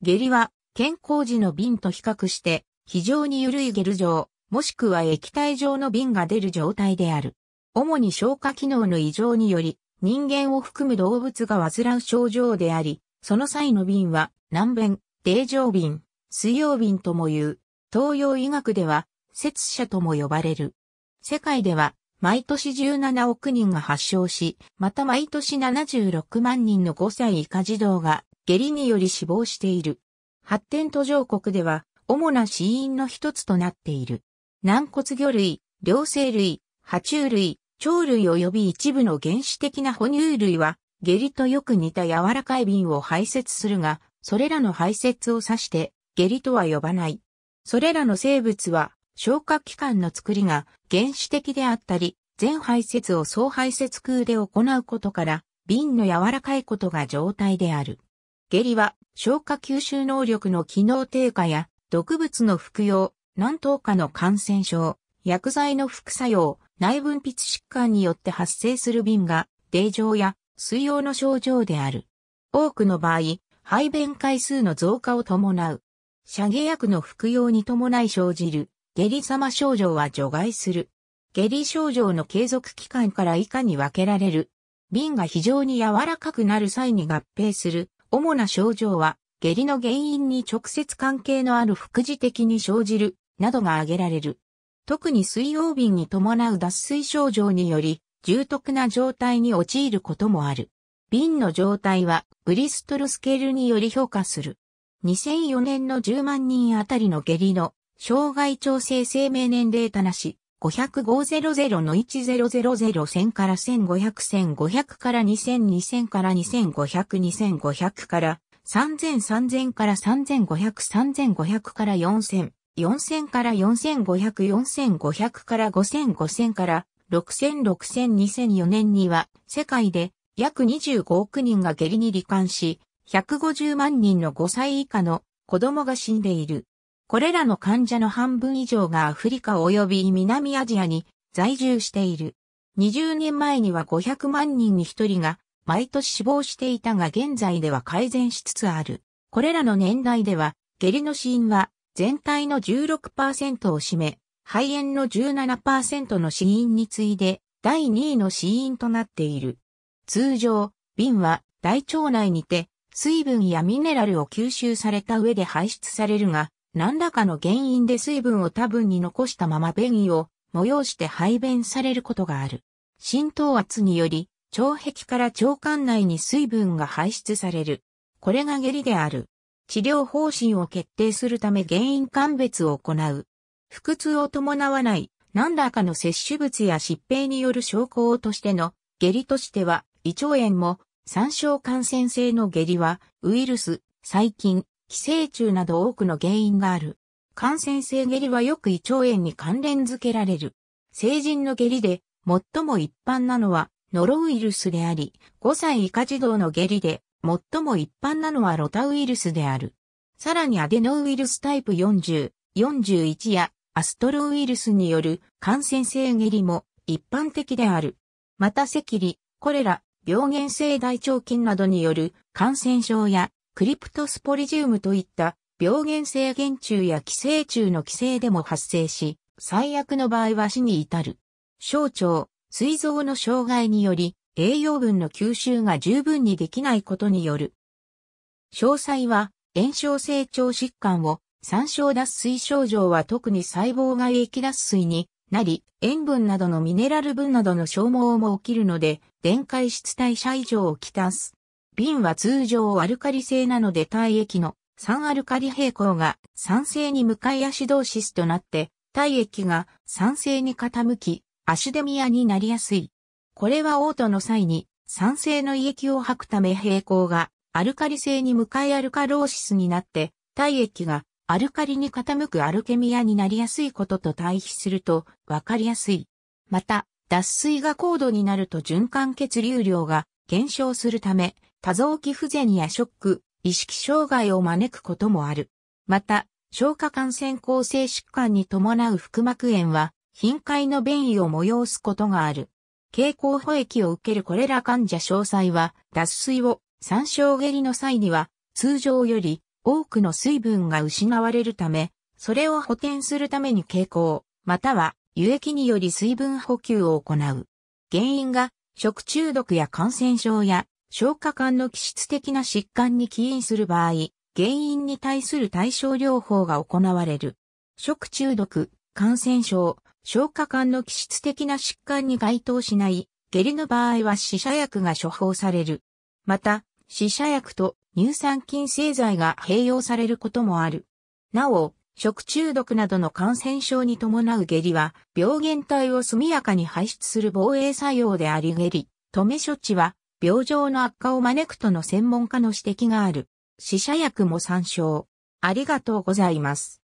下痢は、健康時の瓶と比較して、非常に緩いゲル状、もしくは液体状の瓶が出る状態である。主に消化機能の異常により、人間を含む動物が患う症状であり、その際の瓶は、軟便、冷状瓶、水溶瓶とも言う。東洋医学では、摂者とも呼ばれる。世界では、毎年17億人が発症し、また毎年76万人の5歳以下児童が下痢により死亡している。発展途上国では、主な死因の一つとなっている。軟骨魚類、両生類、爬虫類、鳥類及び一部の原始的な哺乳類は、下痢とよく似た柔らかい瓶を排泄するが、それらの排泄を指して、下痢とは呼ばない。それらの生物は、消化器官の作りが原始的であったり、全排泄を総排泄空で行うことから、瓶の柔らかいことが状態である。下痢は消化吸収能力の機能低下や毒物の服用、何等かの感染症、薬剤の副作用、内分泌疾患によって発生する便が、泥状や水溶の症状である。多くの場合、排便回数の増加を伴う。遮下薬の服用に伴い生じる、下痢様症状は除外する。下痢症状の継続期間から以下に分けられる。便が非常に柔らかくなる際に合併する主な症状は、下痢の原因に直接関係のある副次的に生じる、などが挙げられる。特に水曜瓶に伴う脱水症状により、重篤な状態に陥ることもある。瓶の状態は、ブリストルスケールにより評価する。2004年の10万人あたりの下痢の、障害調整生命年齢たなし、50500 0の1000線から1500、1500から2000、2000から2500、2500から3000、3000から3500、3500から4000、4000から4500、4500から5000、5000から6000、6000、2004年には世界で約25億人が下痢に罹患し、150万人の5歳以下の子供が死んでいる。これらの患者の半分以上がアフリカ及び南アジアに在住している。20年前には500万人に1人が毎年死亡していたが現在では改善しつつある。これらの年代では下痢の死因は全体の16%を占め、肺炎の17%の死因に次いで第2位の死因となっている。通常、瓶は大腸内にて水分やミネラルを吸収された上で排出されるが、何らかの原因で水分を多分に残したまま便意を催して排便されることがある。浸透圧により、腸壁から腸管内に水分が排出される。これが下痢である。治療方針を決定するため原因鑑別を行う。腹痛を伴わない何らかの摂取物や疾病による症候としての下痢としては胃腸炎も三小感染性の下痢はウイルス、細菌、寄生虫など多くの原因がある。感染性下痢はよく胃腸炎に関連づけられる。成人の下痢で、最も一般なのは、ノロウイルスであり、5歳以下児童の下痢で、最も一般なのはロタウイルスである。さらにアデノウイルスタイプ40、41やアストロウイルスによる感染性下痢も一般的である。また赤痢、コレラ、病原性大腸菌などによる感染症やクリプトスポリジウムといった病原性原虫や寄生虫の寄生でも発生し、最悪の場合は死に至る。小腸、膵臓の障害により、栄養分の吸収が十分にできないことによる。詳細は、炎症性腸疾患を、参照脱水症状は特に細胞が液脱水になり、塩分などのミネラル分などの消耗も起きるので、電解質代謝異常をきたす。瓶は通常アルカリ性なので体液の酸アルカリ平行が酸性に向かいアシドーシスとなって、体液が酸性に傾き、アシデミアになりやすい。これはオートの際に酸性の胃液を吐くため平行がアルカリ性に向かいアルカローシスになって、体液がアルカリに傾くアルケミアになりやすいことと対比するとわかりやすい。また、脱水が高度になると循環血流量が減少するため、多臓器不全やショック、意識障害を招くこともある。また、消化感染構成疾患に伴う腹膜炎は、頻回の便意を催すことがある。経口補液を受けるこれら患者詳細は、脱水を参照下痢の際には、通常より多くの水分が失われるため、それを補填するために経口、または輸液により水分補給を行う。原因が食中毒や感染症や消化管の気質的な疾患に起因する場合、原因に対する対症療法が行われる。食中毒、感染症、消化管の気質的な疾患に該当しない下痢の場合は死者薬が処方される。また、死者薬と乳酸菌製剤が併用されることもある。なお、食中毒などの感染症に伴う下痢は、病原体を速やかに排出する防衛作用であり下痢、止め処置は、病状の悪化を招くとの専門家の指摘がある。死者薬も参照。ありがとうございます。